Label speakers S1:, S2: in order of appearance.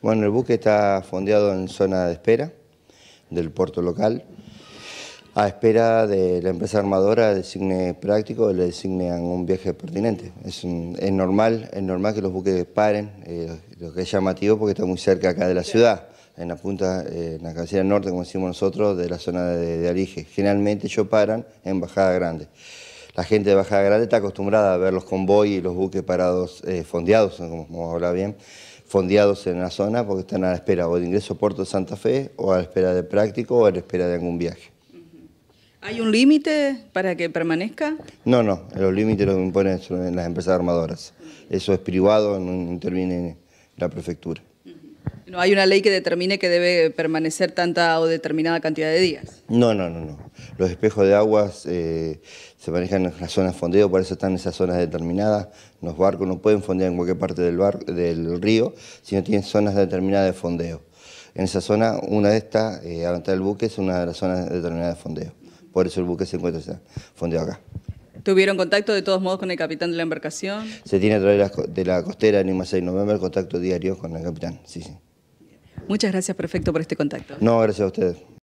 S1: Bueno, el buque está fondeado en zona de espera del puerto local, a espera de la empresa armadora designe práctico, le designe un viaje pertinente. Es, normal, es normal que los buques paren, eh, lo que es llamativo porque está muy cerca acá de la ciudad, en la punta, eh, en la cabecera norte, como decimos nosotros, de la zona de, de Alige. Generalmente ellos paran en Bajada Grande. La gente de Baja Grande está acostumbrada a ver los convoyes y los buques parados, eh, fondeados, como vamos a bien, fondeados en la zona porque están a la espera o de ingreso a Puerto de Santa Fe o a la espera de práctico o a la espera de algún viaje.
S2: ¿Hay un límite para que permanezca?
S1: No, no, los límites los imponen las empresas armadoras. Eso es privado, no interviene la prefectura.
S3: No hay una ley que determine que debe permanecer tanta o determinada cantidad de días.
S1: No, no, no, no. Los espejos de aguas eh, se manejan en las zonas fondeo, por eso están en esas zonas determinadas. Los barcos no pueden fondear en cualquier parte del, bar, del río, sino tienen zonas determinadas de fondeo. En esa zona, una de estas, eh, adelantar el buque, es una de las zonas determinadas de fondeo. Por eso el buque se encuentra fondeado acá.
S4: ¿Tuvieron contacto de todos modos con el capitán de la embarcación?
S1: Se tiene a través de la costera en 6 de noviembre contacto diario con el capitán,
S5: sí, sí. Muchas gracias, perfecto, por este contacto. No, gracias a ustedes.